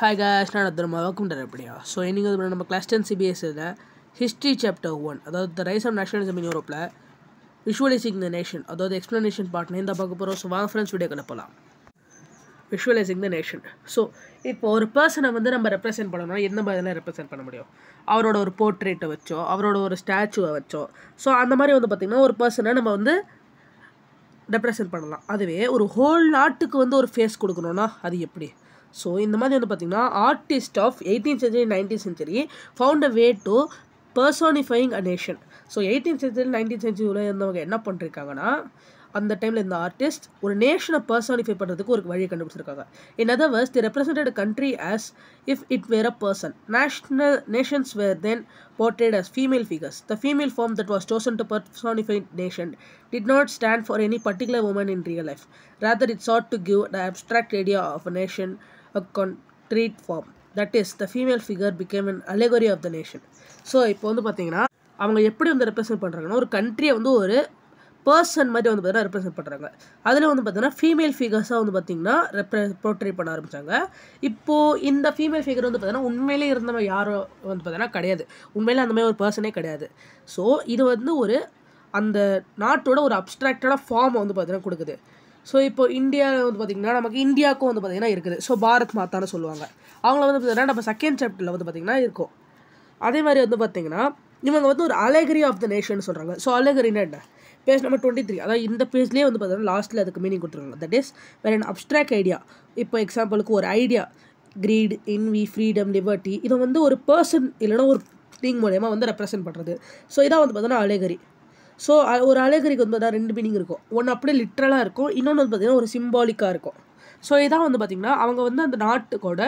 Hi cash நான் தர்மா welcome அப்படியா so இன்றைக்கி வந்து நம்ம கிளாஸ் டென் சிபிஎஸ்சியில் ஹிஸ்ட்ரி சாப்டர் ஒன் அதாவது the rise of nationalism in யூரோப்பில் விஷுவலைசிங் த நேஷன் அதாவது எக்ஸ்ப்ளனேஷன் பார்ட்னு இந்த பார்க்க போகிறோம் ஸோ வாங்க ஃப்ரெண்ட்ஸ் வீடியோ கிளப்பலாம் விஷுவலைசிங் த நேஷன் ஸோ இப்போ ஒரு பர்சனை வந்து நம்ம ரெப்ரசென்ட் பண்ணணும்னா எந்த மாதிரிலாம் ரெப்ரசென்ட் பண்ண முடியும் அவரோட ஒரு போர்ட்ரேட்டை வச்சோ அவரோட ஒரு ஸ்டாச்சுவை வச்சோ ஸோ அந்த மாதிரி வந்து பார்த்திங்கன்னா ஒரு பர்சனை நம்ம வந்து ரெப்ரசென்ட் பண்ணலாம் அதுவே ஒரு ஹோல் நாட்டுக்கு வந்து ஒரு ஃபேஸ் கொடுக்கணும்னா அது எப்படி ஸோ இந்த மாதிரி வந்து பார்த்திங்கன்னா artist of eighteen century nineteen century found a way to personifying a nation so eighteen century nineteen செஞ்சுரியில் இருந்தவங்க என்ன பண்ணிருக்காங்கன்னா அந்த டைமில் இந்த ஆர்டிஸ்ட் ஒரு நேஷனை பர்சானிஃபை பண்ணுறதுக்கு ஒரு வழியை கண்டுபிடிச்சிருக்காங்க in other words the represented country as if it were a person national nations were then portrayed as female figures the female form that was chosen to personify nation did not stand for any particular woman in real life rather it sought to give the abstract idea of a nation a concrete form that is the female figure became an allegory of the nation so இப்போ வந்து பார்த்தீங்கன்னா அவங்க எப்படி வந்து represent பண்ணுறாங்கன்னா ஒரு கண்ட்ரியை வந்து ஒரு பர்சன் மாதிரி வந்து பார்த்தீங்கன்னா ரெப்ரசென்ட் பண்ணுறாங்க அதில் வந்து பார்த்தீங்கன்னா ஃபீமேல் ஃபிகர்ஸாக வந்து பார்த்தீங்கன்னா ரெப்ரெ போர்ட்ரேட் பண்ண ஆரம்பித்தாங்க இப்போது இந்த ஃபீமேல் ஃபிகர் வந்து பார்த்தீங்கன்னா உண்மையிலே இருந்தவங்க யாரும் வந்து பார்த்தீங்கன்னா கிடையாது உண்மையிலே அந்த மாதிரி ஒரு பர்சனே கிடையாது ஸோ இது வந்து ஒரு அந்த நாட்டோட ஒரு அப்ட்ராக்டடாக ஃபார்மை வந்து பார்த்தீங்கன்னா கொடுக்குது ஸோ இப்போ இந்தியாவில் வந்து பார்த்திங்கன்னா நமக்கு இந்தியாவுக்கும் வந்து பார்த்திங்கன்னா இருக்குது ஸோ பாரத் மாத்தான்னு சொல்லுவாங்க அவங்கள வந்து பார்த்திங்கன்னா நம்ம செகண்ட் சாப்டரில் வந்து பார்த்திங்கன்னா இருக்கும் அதே மாதிரி வந்து பார்த்திங்கன்னா இவங்க வந்து ஒரு அலகரி ஆஃப் த நேஷன் சொல்கிறாங்க ஸோ அலகரினா என்ன பேஜ் நம்பர் டுவெண்ட்டி த்ரீ அதாவது இந்த பேஜ்லேயே வந்து பார்த்திங்கன்னா லாஸ்ட்டில் அதுக்கு மீனிங் கொடுத்துருவாங்க தட் இஸ் வேறு என்ன அப்ட்ராக்ட் ஐடியா இப்போ எக்ஸாம்பிளுக்கு ஒரு ஐடியா கிரீட் இன்வி ஃப்ரீடம் லிபர்ட்டி இதை வந்து ஒரு பர்சன் இல்லைன்னா ஒரு திங் மூலயமா வந்து ரெப்ரசென்ட் பண்ணுறது ஸோ இதான் வந்து பார்த்தோன்னா அலேகரி ஸோ ஒரு அழகரிக்கு வந்து பார்த்தா ரெண்டு மீனிங் இருக்கும் ஒன்று அப்படியே லிட்ரலாக இருக்கும் இன்னொன்று வந்து பார்த்திங்கன்னா ஒரு சிம்பாலிக்காக இருக்கும் ஸோ இதான் வந்து பார்த்திங்கன்னா அவங்க வந்து அந்த நாட்டுக்கோட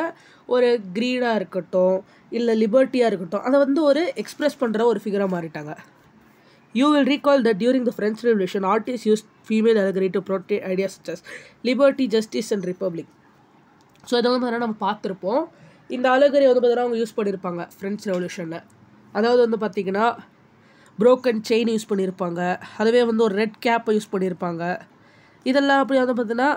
ஒரு க்ரீனாக இருக்கட்டும் இல்லை லிபர்ட்டியாக இருக்கட்டும் அதை வந்து ஒரு எக்ஸ்ப்ரெஸ் பண்ணுற ஒரு ஃபிகராக மாறிட்டாங்க you will recall that during the French revolution artist use female allegory to protect ideas such liberty justice and republic so இதை வந்து பார்த்தீங்கன்னா நம்ம பார்த்துருப்போம் இந்த அலகரி வந்து பார்த்தீங்கன்னா அவங்க யூஸ் பண்ணியிருப்பாங்க ஃப்ரெஞ்ச் ரெவல்யூஷனில் அதாவது வந்து பார்த்திங்கன்னா ப்ரோக்கன் செயின் யூஸ் பண்ணியிருப்பாங்க அதுவே வந்து ஒரு ரெட் கேப்பை யூஸ் பண்ணியிருப்பாங்க இதெல்லாம் அப்படி வந்து பார்த்தீங்கன்னா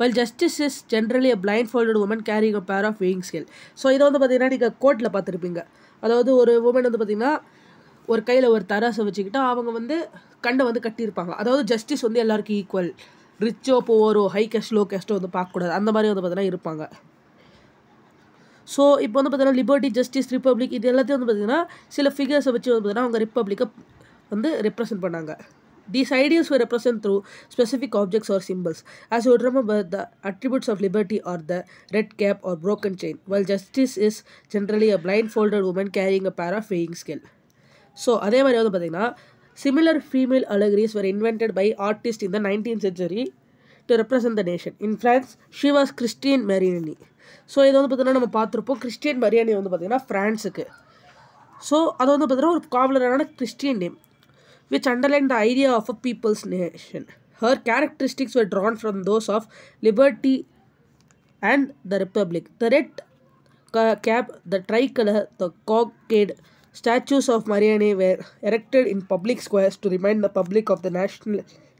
well justice is generally a blindfolded woman carrying a pair of weighing scale so இதை வந்து பார்த்தீங்கன்னா நீங்கள் கோர்ட்டில் பார்த்துருப்பீங்க அதாவது ஒரு உமன் வந்து பார்த்திங்கன்னா ஒரு கையில் ஒரு தராசை வச்சுக்கிட்டு அவங்க வந்து கண்டை வந்து கட்டியிருப்பாங்க அதாவது ஜஸ்டிஸ் வந்து எல்லாருக்கும் ஈக்குவல் ரிச்சோ போவரோ ஹை கேஸ்ட் லோ கேஸ்ட்டோ வந்து பார்க்கக்கூடாது அந்த மாதிரி வந்து பார்த்தீங்கன்னா இருப்பாங்க ஸோ இப்போ வந்து பார்த்தீங்கன்னா லிபர்ட்டி ஜஸ்டிஸ் ரிப்பப்ளிக் இது எல்லாத்தையும் வந்து பார்த்திங்கன்னா சில ஃபிகர்ஸை வச்சு வந்து பார்த்தீங்கன்னா அவங்க ரிப்பப்ளிக்கை வந்து ரெப்ரசென்ட் பண்ணாங்க these ideas we represent through specific objects or symbols as ஒரு ரொம்ப the attributes of liberty are the red cap or broken chain well justice is generally a blindfolded woman carrying a pair of ஃபேயிங் scale so அதே மாதிரி வந்து பார்த்தீங்கன்னா similar female allegories were invented by artist in the nineteen century to represent the nation in France she was was christened Marianne so இதை வந்து பார்த்திங்கன்னா நம்ம பார்த்துருப்போம் கிறிஸ்டியன் மரியாணி வந்து பார்த்திங்கன்னா ஃப்ரான்ஸுக்கு ஸோ அதை வந்து பார்த்திங்கன்னா ஒரு காவலரான Christian name which underline the idea of a people's nation her characteristics were drawn from those of liberty and the republic the red cap the tricolour the cockade statues of Mariani were erected in public squares to remind the public of the national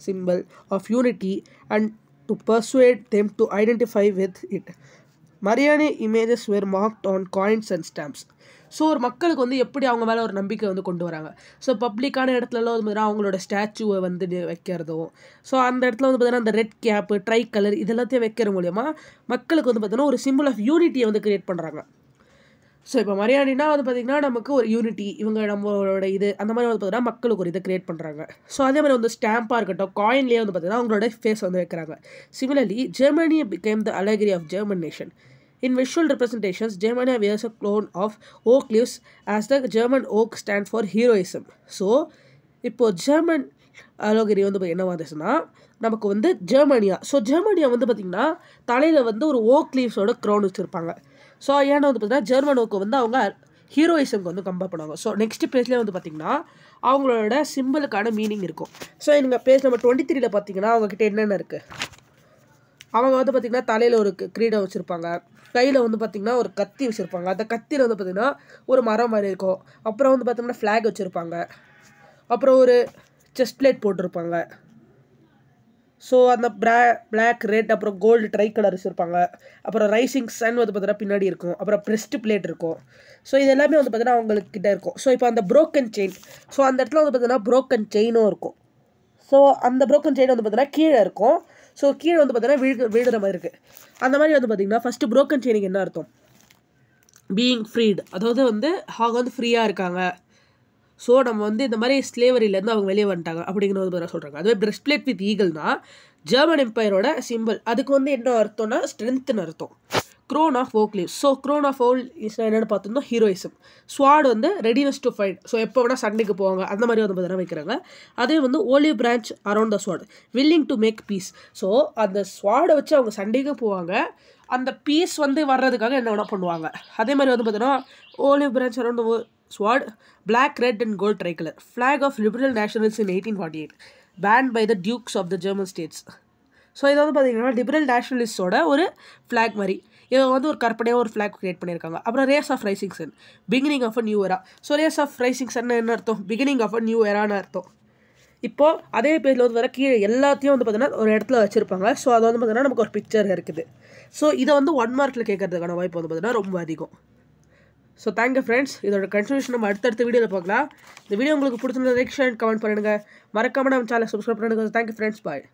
symbol of unity and to persuade them to identify with it. மரியாதை images were marked on coins and stamps so ஒரு மக்களுக்கு வந்து எப்படி அவங்க மேலே ஒரு நம்பிக்கை வந்து கொண்டு வராங்க ஸோ பப்ளிக்கான இடத்துலலாம் வந்து பார்த்தீங்கன்னா அவங்களோட ஸ்டாச்சுவை வந்து வைக்கிறதும் ஸோ அந்த இடத்துல வந்து பார்த்தீங்கன்னா அந்த ரெட் கேப்பு ட்ரை கலர் இதெல்லாத்தையும் வைக்கிற மூலியமாக மக்களுக்கு வந்து பார்த்தீங்கன்னா ஒரு சிம்பிள் ஆஃப் யூனிட்டியை வந்து க்ரியேட் பண்ணுறாங்க ஸோ இப்போ மரியாதைனா வந்து பார்த்திங்கன்னா நமக்கு ஒரு யூனிட்டி இவங்க நம்மளோட இது அந்த மாதிரி வந்து பார்த்திங்கன்னா மக்களுக்கு ஒரு இதை கிரியேட் பண்ணுறாங்க ஸோ அதே மாதிரி வந்து ஸ்டாம்பாக இருக்கட்டும் காயின்லேயே வந்து பார்த்திங்கன்னா அவங்களோட ஃபேஸ் வந்து வைக்கிறாங்க similarly Germania became the allegory of German nation in visual representations Germania wears a crown of oak leaves as the German oak stand for heroism so இப்போது ஜெர்மன் அலோகிரி வந்து என்ன வந்துச்சுன்னா நமக்கு வந்து ஜெர்மனியா ஸோ ஜெர்மனியா வந்து பார்த்திங்கன்னா தலையில் வந்து ஒரு ஓக் லீவ்ஸோட க்ரௌன் வச்சுருப்பாங்க ஸோ ஏன்னா வந்து பார்த்தீங்கன்னா ஜெர்மனோக்கு வந்து அவங்க ஹீரோயிசம்க்கு வந்து கம்பேர் பண்ணுவாங்க ஸோ நெக்ஸ்ட் பேஜ்லேயே வந்து பார்த்திங்கன்னா அவங்களோட சிம்பிளுக்கான மீனிங் இருக்கும் ஸோ நீங்கள் பேஜ் நம்பர் டுவெண்ட்டி த்ரீல பார்த்தீங்கன்னா அவங்கக்கிட்ட என்னென்ன இருக்குது அவங்க வந்து பார்த்திங்கன்னா தலையில் ஒரு கிரீடம் வச்சுருப்பாங்க கையில் வந்து பார்த்திங்கன்னா ஒரு கத்தி வச்சுருப்பாங்க அந்த கத்தியில் வந்து பார்த்திங்கன்னா ஒரு மரம் மாதிரி இருக்கும் அப்புறம் வந்து பார்த்திங்கன்னா ஃப்ளாக் வச்சுருப்பாங்க அப்புறம் ஒரு செஸ்ட் பிளேட் போட்டிருப்பாங்க ஸோ அந்த பிளா பிளாக் ரெட் அப்புறம் கோல்டு ட்ரை கலர் வச்சுருப்பாங்க அப்புறம் ரைசிங் சன் வந்து பார்த்தீங்கன்னா பின்னாடி இருக்கும் அப்புறம் ப்ரெஸ்ட் பிளேட் இருக்கும் ஸோ இது எல்லாமே வந்து பார்த்தீங்கன்னா கிட்டே இருக்கும் ஸோ இப்போ அந்த ப்ரோக்கன் செயின் ஸோ அந்த இடத்துல வந்து பார்த்தீங்கன்னா ப்ரோக்கன் செயினும் இருக்கும் ஸோ அந்த ப்ரோக்கன் செயின் வந்து பார்த்தீங்கன்னா கீழே இருக்கும் ஸோ கீழே வந்து பார்த்தீங்கன்னா விழுக விழுகிற மாதிரி இருக்குது அந்த மாதிரி வந்து பார்த்தீங்கன்னா ஃபஸ்ட்டு ப்ரோக்கன் செயினுக்கு என்ன அர்த்தம் பீயிங் ஃப்ரீட் அதாவது வந்து அவங்க வந்து ஃப்ரீயாக இருக்காங்க ஸோ நம்ம வந்து இந்த மாதிரி ஸ்லேவரியிலேருந்து அவங்க வெளியே வந்துட்டாங்க அப்படிங்கிற ஒரு பேராக சொல்கிறாங்க அதுவே பிரெஸ்ட் பிளேட் வித் ஈகிள்னா ஜெர்மன் எம்பையரோட சிம்பிள் அதுக்கு வந்து என்ன அர்த்தம்னா ஸ்ட்ரென்த்னு அர்த்தம் crown of oak leaves so crown of oak இஸ்னா என்னென்னு பார்த்தோம்னா ஹீரோயிசம் ஸ்வாட் வந்து ரெடினஸ் டு ஃபைட் ஸோ எப்போ வேணால் சண்டைக்கு போவாங்க அந்த மாதிரி வந்து பார்த்தீங்கன்னா வைக்கிறாங்க அதே வந்து olive branch around the sword willing to make peace so அந்த ஸ்வாடை வச்சு அவங்க சண்டைக்கு போவாங்க அந்த பீஸ் வந்து வர்றதுக்காக என்ன வேணால் பண்ணுவாங்க அதே மாதிரி வந்து பார்த்தோன்னா olive branch around sword black red and gold tricolour flag of liberal nationals in eighteen forty eight banned by the dukes of the German states so இதை வந்து பார்த்தீங்கன்னா லிபரல் நேஷனலிஸ்டோட ஒரு ஃப்ளாக் மாதிரி இவங்க வந்து ஒரு கற்பனையாக ஒரு ஃப்ளாக் கிரியேட் பண்ணியிருக்காங்க அப்புறம் rays of rising sun beginning of a new இயரா so rays of rising sun என்ன அர்த்தம் பிகினிங் ஆஃப் அ நியூ எரான்னு அர்த்தம் இப்போது அதே பேரில் வந்து வர கீழே எல்லாத்தையும் வந்து பார்த்தீங்கன்னா ஒரு இடத்துல வச்சுருப்பாங்க ஸோ அதை வந்து பார்த்தீங்கன்னா நமக்கு ஒரு பிக்சர் இருக்குது ஸோ இதை வந்து ஒன் மார்க்கில் கேட்குறதுக்கான வாய்ப்பு வந்து பார்த்தீங்கன்னா ரொம்ப அதிகம் ஸோ தேங்க்யூ ஃப்ரெண்ட்ஸ் இதோட கன்க்ளூஷன் நம்ம அடுத்தடுத்த வீடியோவில் பார்க்கலாம் இந்த வீடியோ உங்களுக்கு பிடிச்சிருந்தது லைக் ஷேர் கமெண்ட் பண்ணுங்கள் மறக்காமல் நம்ம சேனலை சப்ஸ்கிரைப் பண்ணுங்கள் தேங்க்யூ ஃப்ரெண்ட்ஸ் பாய்